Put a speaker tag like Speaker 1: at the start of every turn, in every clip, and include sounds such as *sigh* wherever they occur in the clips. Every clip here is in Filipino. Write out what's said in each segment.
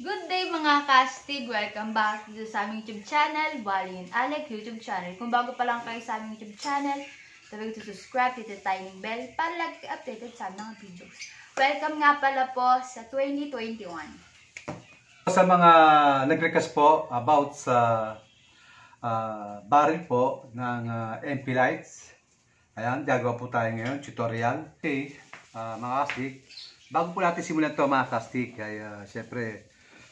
Speaker 1: Good day mga kastig! Welcome back sa aming YouTube channel, Wally and Alec YouTube channel. Kung bago pa lang kayo sa aming YouTube channel, sabi ko subscribe, hit the timing bell para lagi updated sa mga videos. Welcome nga pala po sa 2021. Sa mga nag-request po about sa uh, baril po ng uh, ah, MP Lights, ayan, gagawa po tayo ngayon, tutorial. Okay, uh, mga kastig, bago po natin simulan to mga kastig, ay uh, syempre,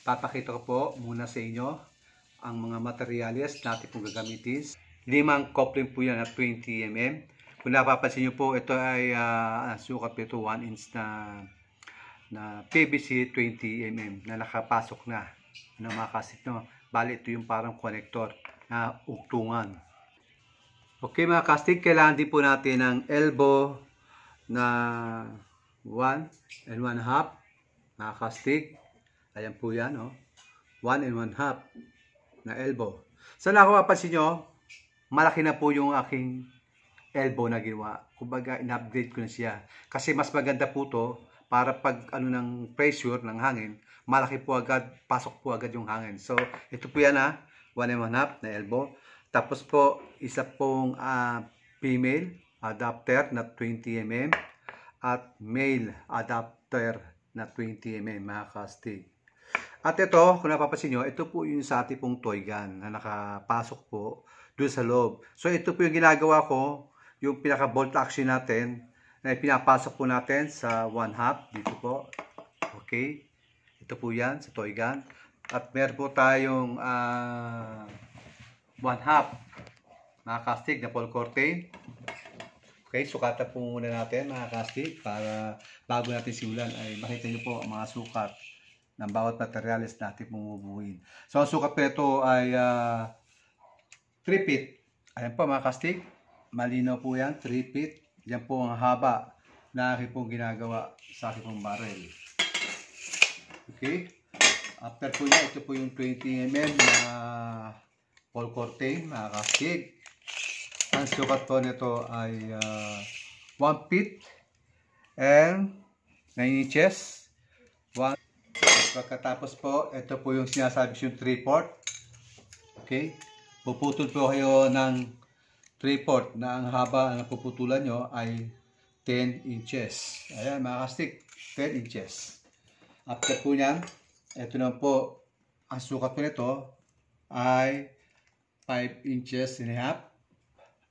Speaker 1: Papakita ko po muna sa inyo ang mga materyales natin pong gagamitin. Limang coupling po yan na 20 mm. Kung napapansin nyo po, ito ay uh, sukat nito 1 inch na na PVC 20 mm na nakapasok na na ano makasit no. Bali ito yung parang connector na uktungan. Okay mga casting, kailangan din po natin ng elbow na 1 and 1 half mga casting Ayan po yan, oh. One and one half na elbow. So nakupapansin nyo, malaki na po yung aking elbow na ginawa. Kumbaga, in-upgrade ko na siya. Kasi mas maganda po to para pag ano ng pressure ng hangin, malaki po agad, pasok po agad yung hangin. So, ito po yan ha, ah. one and one half na elbow. Tapos po, isa pong uh, female adapter na 20 mm at male adapter na 20 mm mga kastig. At ito, kung napapansin nyo, ito po yung sa ating pong toy gun na nakapasok po doon sa loob. So ito po yung ginagawa ko, yung pinaka bolt action natin na pinapasok po natin sa one half dito po. Okay. Ito po yan sa toy gun. At meron po tayong uh, one half na castig na Paul Corte. Okay, sukatan po muna natin mga castig para bago natin siulan ay makita nyo po ang mga sukat ng bawat materials na ating mumubuhin. So, ang sukat nito ay uh, ah, 3 feet. Ayan po mga kastig. Malinaw po yan, 3 feet. Yan po ang haba na aking pong ginagawa sa aking pong barrel. Okay? After po niya, ito po yung 20mm na Paul Cortain, mga kastig. Ang sukat po nito ay uh, ah, 1 feet and 9 inches. Pagkatapos po, ito po yung sinasabi yung 3-4. Okay? Puputol po kayo ng 3-4 na ang haba na puputulan nyo ay 10 inches. Ayan mga kastik, 10 inches. After po niyan, ito na po, ang sukat po nito ay 5 inches and a half.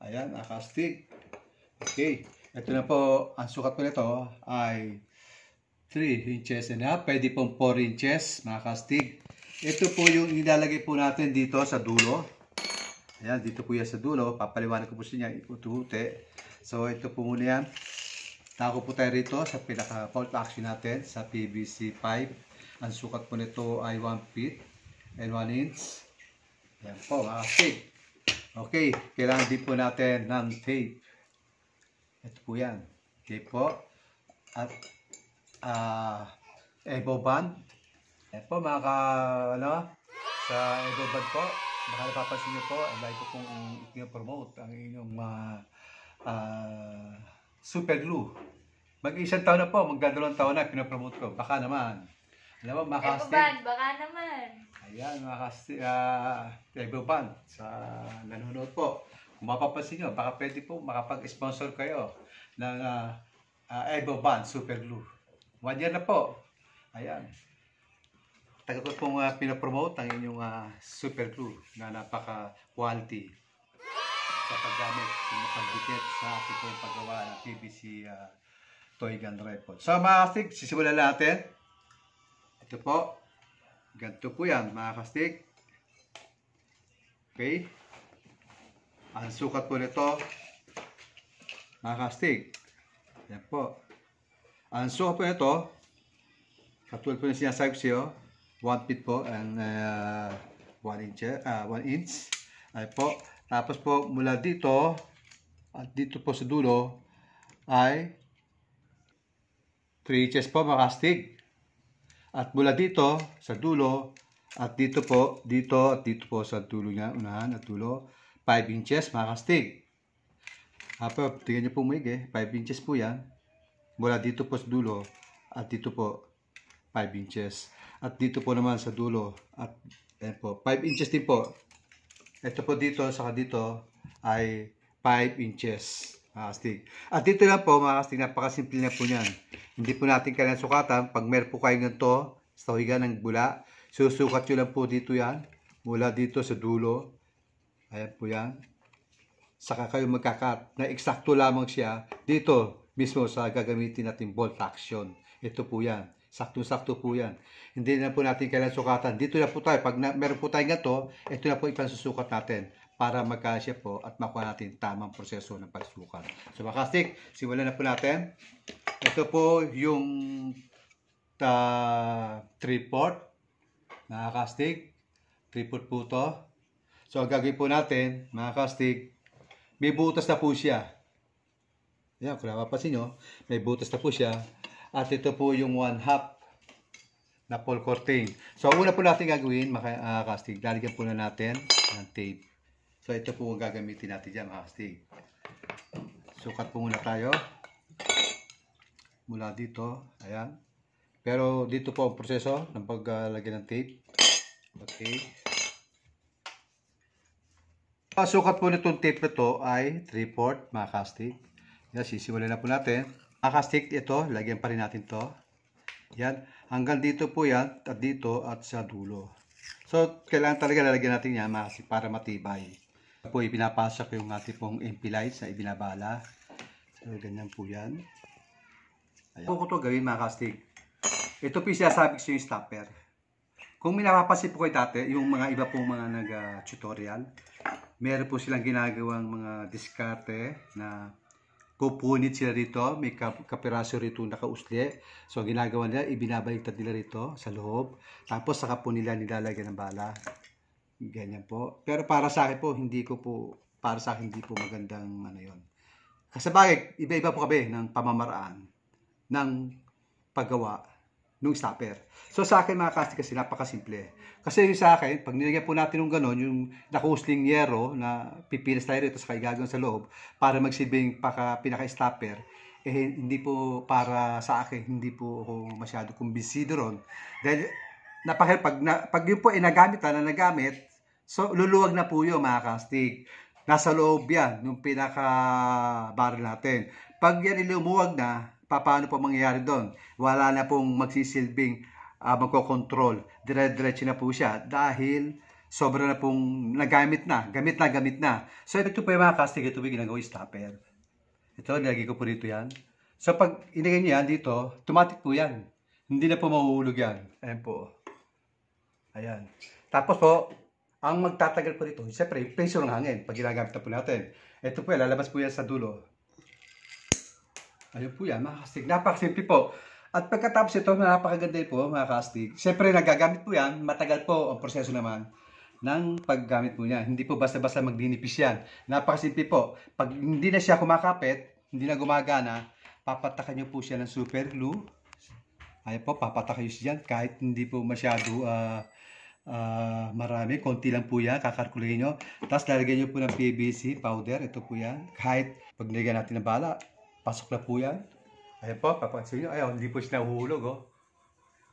Speaker 1: Ayan, mga kastik. Okay. Ito na po, ang sukat po nito ay 3 inches and a half. Pwede pong 4 inches, mga kastig. Ito po yung nilalagay po natin dito sa dulo. Ayan, dito po yan sa dulo. Papaliwanag ko po siya ikutuhute. So, ito po muna yan. Tako po tayo rito sa pinaka-fault action natin sa PVC pipe. Ang sukat po nito ay 1 feet and 1 inch. Ayan po, mga kastig. Okay, kailangan din po natin ng tape. Ito po yan. Okay po. At uh, ah, Evo Band. Ayan po mga ka, ano, sa Evo Band po, baka napapansin nyo po, ang like ko pong i-promote ang inyong uh, uh, super glue. Mag-isang taon na po, magdadalawang taon na, pinapromote ko. Baka naman. Alam mo, mga Evo Band, baka naman. Ayan, mga kasti, uh, ah, Evo Band, sa nanonood po. Kung mapapansin nyo, baka pwede po makapag-sponsor kayo ng uh, uh, Evo Band Super Glue. One year na po. Ayan. Tagal ko pong uh, pinapromote ang inyong uh, super glue na napaka-quality sa paggamit ng pagdikit sa ating pong paggawa ng PVC uh, ah, toy gun rifle. So mga kastig, sisimulan natin. Ito po. Ganto po yan mga kastig. Okay. Ang sukat po nito mga kastig. Yan po. Ang so po ito, katulad po yung sinasabi ko sa iyo, 1 feet po and uh, 1 inch, uh, inch. Ay po. Tapos po mula dito at dito po sa dulo ay 3 inches po makastig. At mula dito sa dulo at dito po, dito at dito po sa dulo niya, unahan at dulo, 5 inches makastig. Apo, tingnan niyo po maigi, eh. 5 inches po yan mula dito po sa dulo at dito po 5 inches at dito po naman sa dulo at ayan po 5 inches din po ito po dito saka dito ay 5 inches astig at dito lang po mga astig napakasimple na po niyan hindi po natin kailangan sukatan pag meron po kayo ganito sa higa ng bula susukat nyo lang po dito yan mula dito sa dulo ayan po yan saka kayo magkakat na eksakto lamang siya dito mismo sa gagamitin natin bolt action. Ito po yan. Saktong-sakto po yan. Hindi na po natin kailangan sukatan. Dito na po tayo. Pag na, meron po tayong ito, ito na po ipansusukat natin para magkasya po at makuha natin tamang proseso ng pagsukat. So makastik, simulan na po natin. Ito po yung ta tripod mga kastig. Tripod po to. So ang gagawin po natin mga kastig, may butas na po siya. Yan, kung napapansin nyo, may butas na po siya. At ito po yung one half na Paul Cortain. So, una po natin gagawin, mga uh, ah, kastig, lalagyan po na natin ng tape. So, ito po ang gagamitin natin dyan, mga kastig. Sukat po muna tayo. Mula dito, ayan. Pero dito po ang proseso ng paglagay ng tape. Okay. Pasukat po nitong tape na to ay 3 4 mga kastig. Yan, sisimulin na po natin. Nakastick ito, lagyan pa rin natin to. Yan, hanggang dito po yan, at dito at sa dulo. So, kailangan talaga lalagyan natin yan kasi para matibay. Ito po, ipinapasok yung ating pong MP lights na ibinabala. So, ganyan po yan. Ayan. Kung ko to gawin mga kastig, ito po yung sinasabi ko yung stopper. Kung minapapansin po kayo dati, yung mga iba pong mga nag-tutorial, ah, meron po silang ginagawang mga diskarte na Pupunit sila rito, may kapiraso rito nakausli. So, ginagawa nila, ibinabaliktad nila rito sa loob. Tapos, saka po nila nilalagyan ng bala. Ganyan po. Pero para sa akin po, hindi ko po, para sa akin, hindi po magandang ano yon. Kasabagay, iba-iba po kami ng pamamaraan, ng paggawa nung stopper. So sa akin mga kastik kasi napakasimple. Kasi yung sa akin, pag nilagyan po natin ng ganon, yung nakusling yero na pipinas tayo rito sa igagawin sa loob para magsilbing paka, pinaka-stopper, eh hindi po para sa akin, hindi po ako masyado kumbisido ron. Dahil napakahirap, pag, na, pag yun po ay nagamit na, nagamit, so luluwag na po yun mga kastik. Nasa loob yan, nung pinaka-barrel natin. Pag yan ilumuwag na, paano po mangyayari doon? Wala na pong magsisilbing uh, ah, magkocontrol. Dire-diretso na po siya dahil sobra na pong nagamit na. Gamit na, gamit na. So ito po yung mga casting, ito po yung stopper. Ito, nilagay ko po dito yan. So pag inigay niyo yan dito, automatic po yan. Hindi na po mahuhulog yan. Ayan po. Ayan. Tapos po, ang magtatagal po dito, siyempre, yung pressure ng hangin pag ginagamit na po natin. Ito po, lalabas po yan sa dulo. Ayun po yan, mga kastig. Napaka-simple po. At pagkatapos ito, napakaganda po mga kastig. Siyempre, nagagamit po yan. Matagal po ang proseso naman ng paggamit po niya. Hindi po basta-basta magninipis yan. Napakasimple po. Pag hindi na siya kumakapit, hindi na gumagana, papatakan niyo po siya ng super glue. Ayan po, papatakan niyo siya Kahit hindi po masyado uh, uh, marami, konti lang po yan, kakalkulayin niyo. Tapos lalagyan niyo po ng PVC powder. Ito po yan. Kahit pag natin ng bala, Pasok na po yan. Ayan po, papansin nyo. Ayan, oh, hindi po siya nahuhulog. Oh.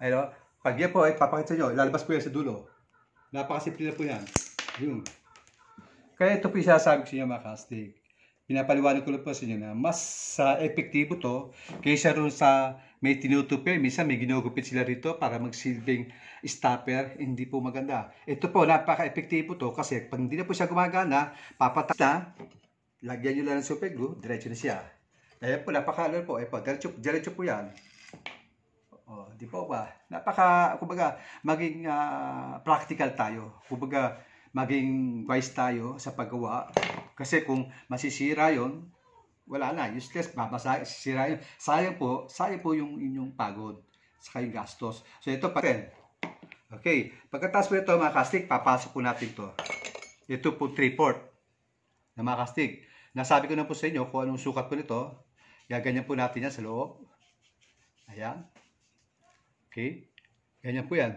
Speaker 1: Ayan, oh. pag yan po, ay papakita nyo, lalabas po yan sa dulo. Napakasimple na po yan. Yun. Kaya ito po yung sinasabi ko sa inyo mga kastig. Pinapaliwanag ko lang po sa inyo na mas uh, epektibo to kaysa rin sa may tinutupi. Minsan may ginugupit sila rito para magsilbing stopper. Hindi po maganda. Ito po, napaka-epektibo to kasi pag hindi na po siya gumagana, papatak na, lagyan nyo lang ng super glue, diretso na siya. Ayan po, napaka-ano po. Ayan po, diretso, diretso po yan. O, di po ba? Napaka, kumbaga, maging uh, practical tayo. Kumbaga, maging wise tayo sa paggawa. Kasi kung masisira yon wala na, useless, babasa, sisira yun. Sayang po, sayang po yung inyong pagod sa yung gastos. So, ito pa rin. Okay. Pagkatapos po ito, mga kastig, papasok po natin to. Ito po, 3-4 na mga kastig. Nasabi ko na po sa inyo kung anong sukat po nito. Gaganyan po natin yan sa loob. Ayan. Okay. Ganyan po yan.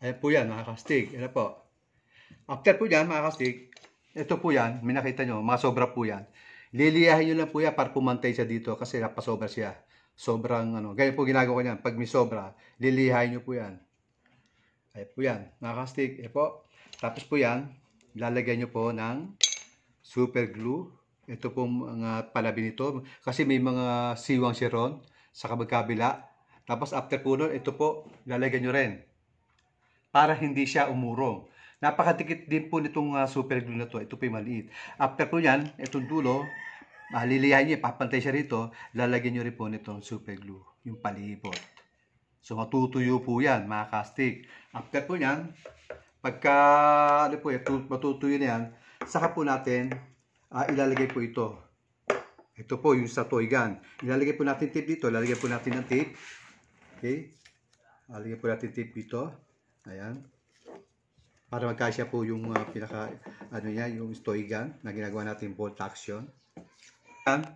Speaker 1: Ayan po yan, mga kastig. Ayan po. After po yan, mga kastig, ito po yan, may nakita nyo, mga sobra po yan. Liliyahin nyo lang po yan para pumantay siya dito kasi napasobra siya. Sobrang ano, ganyan po ginagawa ko yan. Pag may sobra, liliyahin nyo po yan. Ayan po yan, mga kastig. Ayan po. Tapos po yan, lalagyan nyo po ng super glue. Ito pong mga palabi nito. Kasi may mga siwang siron sa kabagkabila. Tapos after po nun, ito po, lalagyan nyo rin. Para hindi siya umurong. Napakatikit din po nitong uh, super glue na to. Ito po yung maliit. After po yan, itong dulo, uh, ah, niya, nyo, papantay siya rito, lalagyan nyo rin po nitong super glue, yung palibot. So matutuyo po yan, mga kastig. After po yan, pagka ano po, matutuyo na yan, saka po natin uh, ilalagay po ito. Ito po yung sa toy gun. Ilalagay po natin tape dito. Ilalagay po natin ng tape. Okay? Ilalagay po natin tape dito. Ayan. Para magkasya po yung uh, pinaka, ano niya, yung toy gun na ginagawa natin bolt action. Ayan.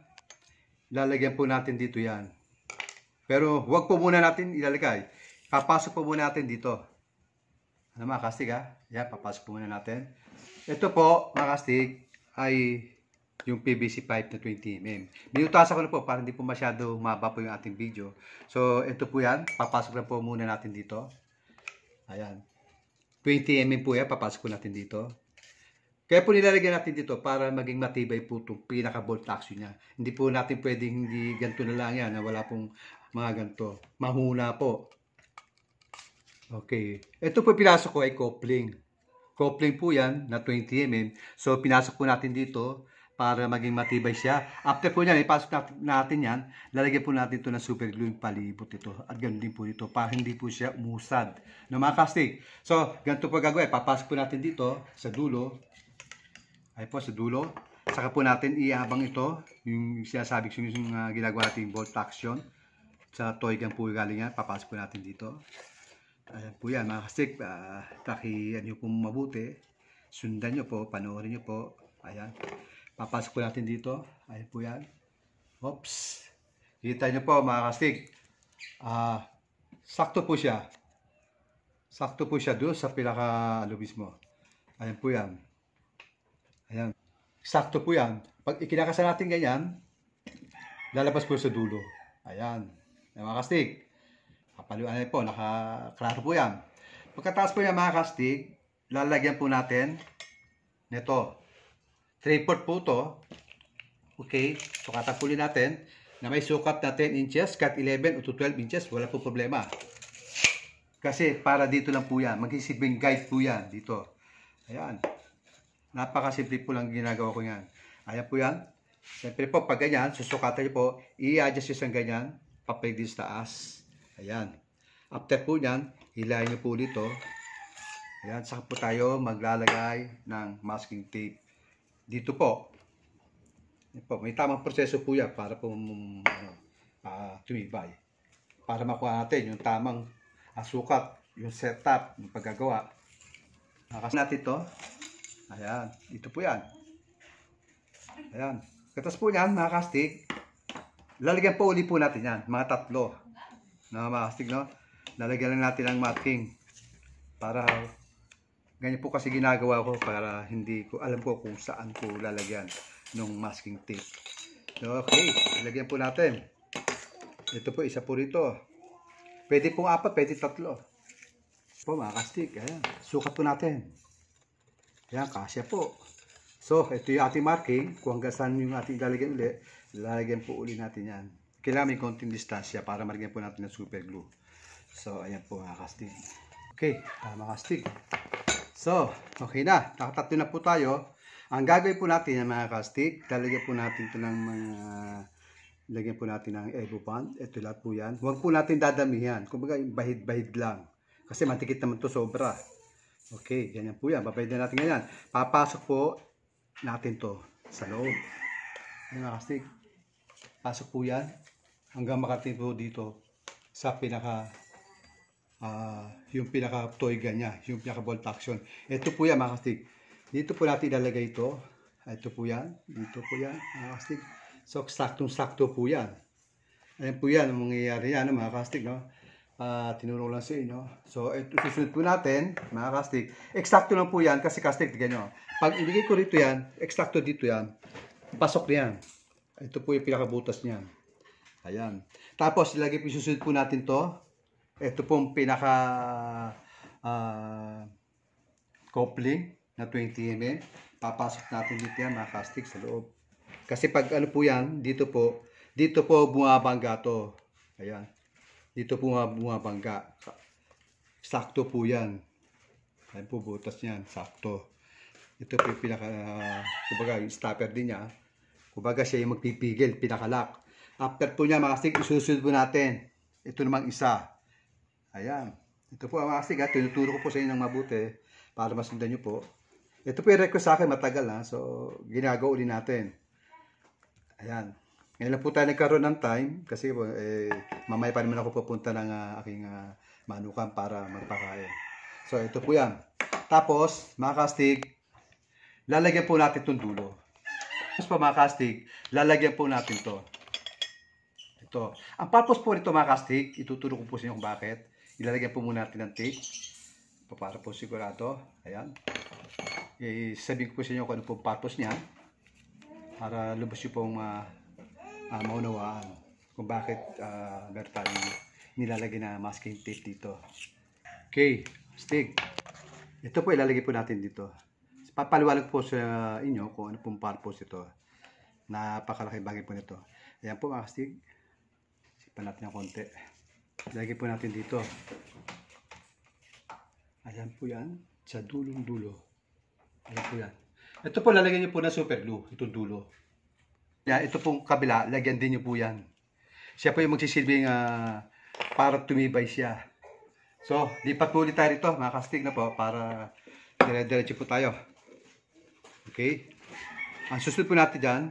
Speaker 1: Ilalagay po natin dito yan. Pero wag po muna natin ilalagay. Papasok po muna natin dito. Ano mga kastig ha? Ah? Yan, papasok po muna natin. Ito po, mga kastig, ay yung PVC pipe na 20mm. Niutasan ko na po para hindi po masyado maba po yung ating video. So, ito po yan. Papasok na po muna natin dito. Ayan. 20mm po yan. Papasok po natin dito. Kaya po nilalagyan natin dito para maging matibay po itong pinaka-bolt action niya. Hindi po natin pwedeng hindi ganito na lang yan na wala pong mga ganito. Mahuna po. Okay. Ito po pinasok ko ay coupling. Coupling po yan na 20 mm. So, pinasok po natin dito para maging matibay siya. After po niyan, ipasok natin, yan, lalagyan po natin ito ng super glue palibot ito. At ganun din po dito para hindi po siya umusad. No, mga casting. So, ganito po gagawin. Papasok po natin dito sa dulo. Ay po, sa dulo. Saka po natin iabang ito. Yung sinasabi ko yung, yung uh, ah, ginagawa natin bolt action. Sa toy gun po galing yan. Papasok po natin dito. Ayan po yan mga kasik, uh, ah, takiyan nyo pong mabuti. Sundan nyo po, panoorin nyo po. Ayan. Papasok po natin dito. Ayan po yan. Oops. Kita nyo po mga kasik. Uh, sakto po siya. Sakto po siya doon sa pinaka-ano mismo. Ayan po yan. Ayan. Sakto po yan. Pag ikinakasa natin ganyan, lalabas po sa dulo. Ayan. Ayan mga kasik. Kapaliwanag po, nakaklaro po yan. Pagkatapos po yan mga kastig, lalagyan po natin nito. 3-4 po to. Okay, sukatan po natin na may sukat na 10 inches, cut 11 o 12 inches, wala po problema. Kasi para dito lang po yan. Magsisibing guide po yan dito. Ayan. Napakasimple po lang ginagawa ko yan. Ayan po yan. Siyempre po, pag ganyan, susukatan niyo po, i-adjust yung ganyan, papalig din sa taas. Ayan. After po niyan, hilahin niyo po dito. Oh. Ayan, saka po tayo maglalagay ng masking tape. Dito po. po may tamang proseso po yan para po um, ano, uh, tumibay. Para makuha natin yung tamang uh, sukat, yung setup, yung paggagawa. Nakasin natin ito. Ayan, dito po yan. Ayan. Katas po yan, mga kastig. Lalagyan po uli po natin yan, mga tatlo. Nakamastig, no? Lalagyan lang natin ng marking. Para, ganyan po kasi ginagawa ko para hindi ko, alam ko kung saan ko lalagyan nung masking tape. Okay, lalagyan po natin. Ito po, isa po rito. Pwede pong apat, pwede tatlo. Po, mga kastig. Ayan. Sukat po natin. Ayan, kasya po. So, ito yung ating marking. Kung hanggang saan yung ating lalagyan ulit, lalagyan po uli natin yan. Kailangan may konting distansya para marigyan po natin ng super glue. So, ayan po mga kastig. Okay, tama ah, kastig. So, okay na. Nakatatlo na po tayo. Ang gagawin po natin ah, mga kastig, talagyan po natin ito ng mga... Uh, lagyan po natin ng elbow band. Ito lahat po yan. Huwag po natin dadamihan. Kumbaga, bahid-bahid lang. Kasi matikit naman to sobra. Okay, ganyan po yan. Babayad na natin ganyan. Papasok po natin to sa loob. Yan mga kastig. Pasok po yan hanggang makatipo dito sa pinaka uh, yung pinaka toyga niya, yung pinaka bolt action. Ito po yan mga Dito po natin ilalagay ito. Ah, ito po yan. Dito po yan mga kastig. So, saktong-sakto po yan. Ayan po yan, mangyayari yan mga kastig. No? Uh, tinuro lang sa inyo. So, ito, susunod po natin, mga kastig. Eksakto lang po yan kasi kastig, tignan nyo. Pag ibigay ko rito yan, eksakto dito yan, pasok na Ito po yung pinakabutas niyan. Ayan. Tapos, ilagay po, susunod po natin to. Ito pong pinaka uh, ah, coupling na 20 mm. Papasok natin dito yan, mga casting sa loob. Kasi pag ano po yan, dito po, dito po bumabangga to. Ayan. Dito po bumabangga. Sakto po yan. Ayan po, butas niyan. Sakto. Ito po yung pinaka, uh, kumbaga, yung stopper din niya. Kumbaga, siya yung magpipigil, pinakalak. After po niya mga stick, isusunod po natin. Ito namang isa. Ayan. Ito po mga stick ha. Tinuturo ko po sa inyo ng mabuti para masundan nyo po. Ito po yung request sa akin matagal na So, ginagawa ulit natin. Ayan. Ngayon lang po tayo nagkaroon ng time kasi eh, mamaya pa naman ako pupunta ng uh, aking uh, manukan para magpakain. So, ito po yan. Tapos, mga kastig, lalagyan po natin itong dulo. Tapos pa mga kastig, lalagyan po natin to to. Ang purpose po nito mga kastik, ituturo ko po sa inyo kung bakit. Ilalagyan po muna natin ng tape. Para po sigurado. Ayan. Isabihin ko po sa inyo kung ano po purpose niya. Para lubos nyo pong uh, uh, maunawaan kung bakit uh, meron tayong nilalagay na masking tape dito. Okay, stick. Ito po ilalagay po natin dito. Papaliwalag po sa inyo kung ano pong purpose ito. Napakalaking bagay po nito. Ayan po mga stick. Tikpan natin ng konti. Lagi po natin dito. Ayan po yan. Sa dulong dulo. Ayan po yan. Ito po lalagyan niyo po ng super glue. Itong dulo. Yan, ito pong kabila. Lagyan din niyo po yan. Siya po yung magsisilbing uh, para tumibay siya. So, lipat po ulit tayo rito. Mga kastig na po para dire-diretso po tayo. Okay? Ang susunod po natin dyan,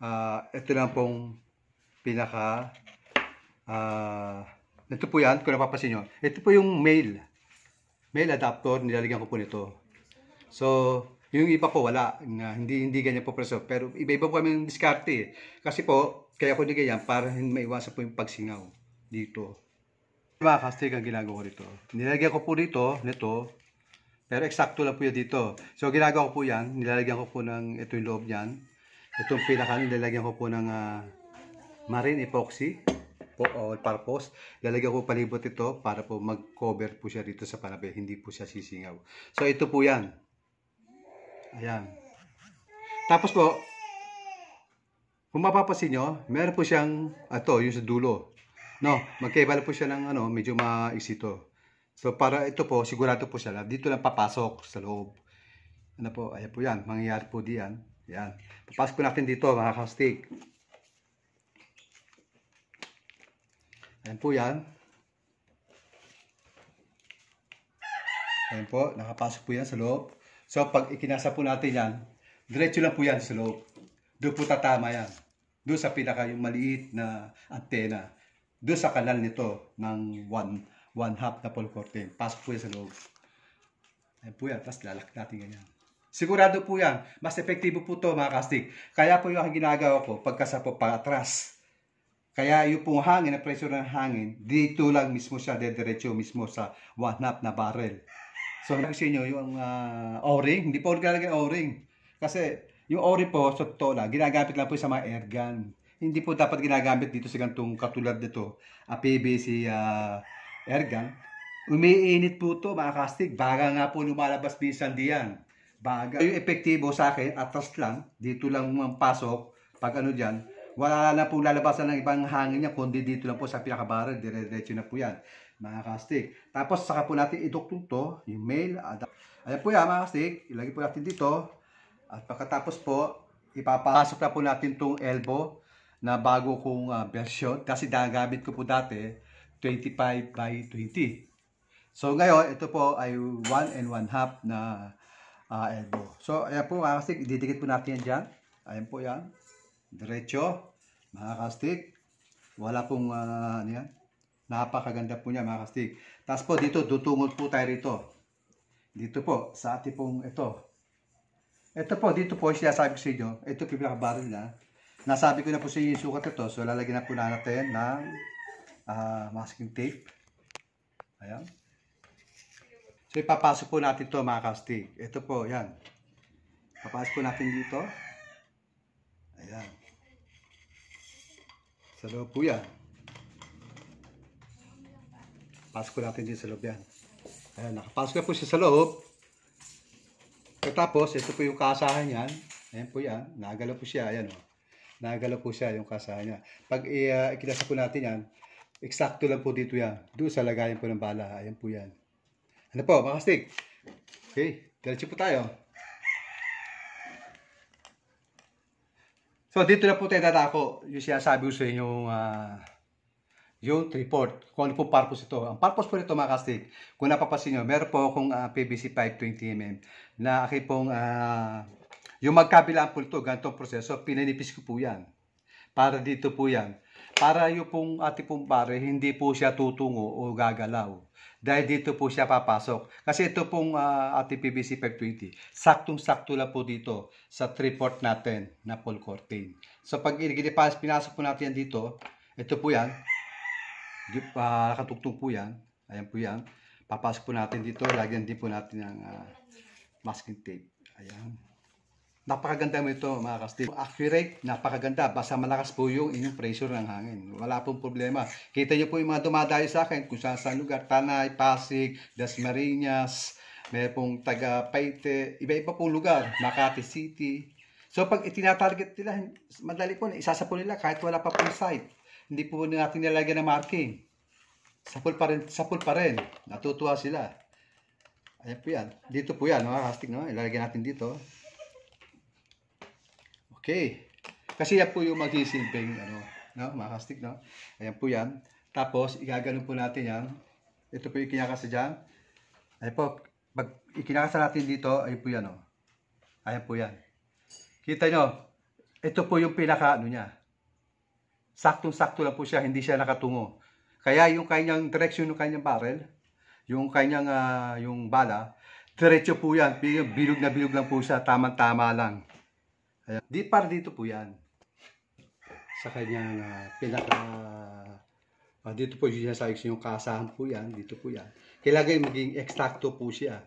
Speaker 1: uh, ito lang pong pinaka uh, ito po yan, kung napapansin nyo. Ito po yung male. Male adapter, nilalagyan ko po nito. So, yung iba po wala. Na, hindi, hindi ganyan po preso. Pero iba-iba po kami yung diskarte. Eh. Kasi po, kaya ko nigay yan para maiwasan po yung pagsingaw dito. Diba, castig ang ginagawa ko dito. Nilalagyan ko po dito, nito. Pero eksakto lang po yun dito. So, ginagawa ko po yan. Nilalagyan ko po ng, ito yung loob niyan. Itong pinaka, nilalagyan ko po ng uh, marine epoxy po all purpose. Lalagyan ko palibot ito para po mag-cover po siya dito sa panabil. Hindi po siya sisingaw. So ito po yan. Ayan. Tapos po, kung mapapansin nyo, meron po siyang, ato, yung sa dulo. No, magkaibala po siya ng ano, medyo maisito. So para ito po, sigurado po siya dito lang papasok sa loob. Ano po, ayan po yan, mangyayari po diyan. Yan. Papasok po natin dito mga kastig. Ayan po yan. Ayan po, nakapasok po yan sa loob. So, pag ikinasa po natin yan, diretso lang po yan sa loob. Doon po tatama yan. Doon sa pinaka yung maliit na antena. Doon sa kanal nito ng 1 half na pole curtain. Pasok po yan sa loob. Ayan po yan. Tapos lalak natin ganyan. Sigurado po yan. Mas epektibo po to mga kastig. Kaya po yung ginagawa ko pagkasa po paatras. Kaya yung pong hangin, ang pressure ng hangin, dito lang mismo siya, dediretso mismo sa one half na barrel. So, hindi sa inyo yung uh, o-ring. Hindi po naglalagay o-ring. Kasi yung o-ring po, sa totoo lang, ginagamit lang po sa mga air gun. Hindi po dapat ginagamit dito sa gantong katulad nito, a ah, PVC uh, ah, air gun. Umiinit po to mga kastig. Baga nga po lumalabas minsan diyan. Baga. Yung epektibo sa akin, atras lang. Dito lang pasok. Pag ano dyan, wala na po lalabasan ng ibang hangin niya, kundi dito lang po sa pinakabaral, dire-diretso na po yan, mga kastig. Tapos, saka po natin iduktok to, yung adapter. Ayan po yan, mga kastig, ilagay po natin dito. At pagkatapos po, ipapasok na po natin tong elbow na bago kong uh, version kasi nagamit ko po dati 25 by 20. So ngayon, ito po ay 1 and 1 half na uh, elbow. So ayan po mga kastig, didikit po natin yan dyan. Ayan po yan. Diretso. Mga kastik, wala pong uh, ano yan. Napakaganda po niya mga kastik. Tapos po dito, dutungod po tayo rito. Dito po, sa ating pong ito. Ito po, dito po sinasabi ko sa inyo. Ito pinakabaril na. Nasabi ko na po sa inyo yung sukat ito. So lalagyan na po na natin ng uh, masking tape. Ayan. So ipapasok po natin to mga kastig. Ito po, yan. Papasok po natin dito. Ayan. Sa loob po yan. Pasok natin dyan sa loob yan. Ayan, nakapasok po siya sa loob. tapos, ito po yung kasahan yan. Ayan po yan. Nagalaw po siya. Ayan o. Oh. Nagalaw po siya yung kasahan niya. Pag uh, ikilasa po natin yan, eksakto lang po dito yan. Doon sa lagayan po ng bala. Ayan po yan. Ano po, mga kastig? Okay, diretso po tayo. So, dito na po tayo dadako yung sinasabi ko sa inyong uh, ah, yung report. Kung ano po purpose ito. Ang purpose po nito mga kastig, kung napapasin nyo, meron po akong uh, PVC 520mm na aking pong uh, yung magkabilaan po ito, ganitong proseso, pinanipis ko po yan. Para dito po yan. Para yung pong ating pong pare, hindi po siya tutungo o gagalaw. Dahil dito po siya papasok. Kasi ito pong uh, ating PVC 520, saktong-sakto lang po dito sa triport natin na full curtain. So pag ginipas, pinasok po natin yan dito, ito po yan, uh, nakatugtog po yan, ayan po yan, papasok po natin dito, lagyan din po natin ng uh, masking tape. Ayan. Napakaganda mo ito mga kastil. Accurate, napakaganda. Basta malakas po yung inyong pressure ng hangin. Wala pong problema. Kita nyo po yung mga dumadayo sa akin kung saan saan lugar. Tanay, Pasig, Dasmariñas, may pong taga Paite, iba-iba pong lugar. Makati City. So pag itinatarget nila, madali po, isasa po nila kahit wala pa pong site. Hindi po natin nilagyan ng marking. Sapul pa rin, sapul pa rin. Natutuwa sila. Ayan po yan. Dito po yan, mga kastig, no? Ilalagyan natin dito. Okay. Kasi yan po yung magsisimpeng, ano, no? Makastik, no? Ayan po yan. Tapos, igaganon po natin yan. Ito po yung kinakasa dyan. Ayan po. Pag ikinakasa natin dito, ayan po yan, no? Oh. Ayan po yan. Kita nyo, ito po yung pinaka, ano niya. Saktong-sakto lang po siya, hindi siya nakatungo. Kaya yung kanyang direksyon ng kanyang barrel, yung kanyang uh, yung bala, diretso po yan. Bilog na bilog lang po siya, tamang-tama lang. Ayan. Di para dito po yan. Sa kanyang uh, pinaka... Uh, dito po siya sa yung kasahan po yan. Dito po yan. Kailangan maging ekstakto po siya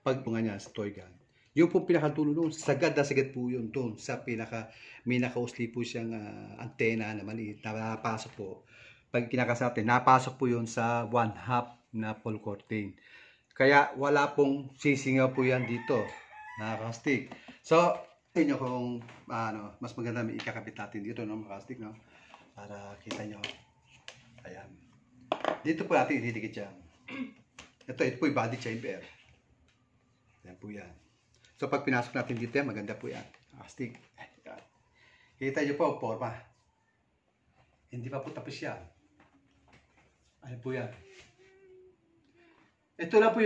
Speaker 1: pag bunga niya sa toy gun. Yung po pinakatulo noon, sagad na sagad po yun doon sa pinaka, may nakausli po siyang uh, antena na maliit na napasok po. Pag kinakasate, napasok po yun sa one half na full curtain. Kaya wala pong sisingaw po yan dito. Nakakastig. So, Tingnan nyo kung ano, mas maganda may ikakabit natin dito no, mga no? Para kita nyo. Ayan. Dito po natin ididikit yan. *clears throat* Ito, ito po yung body chamber. Ayan po yan. So, pag pinasok natin dito yan, maganda po yan. Kastik. Kita nyo po, forma. Hindi pa po tapos yan. Ayan po yan. Ito na po yung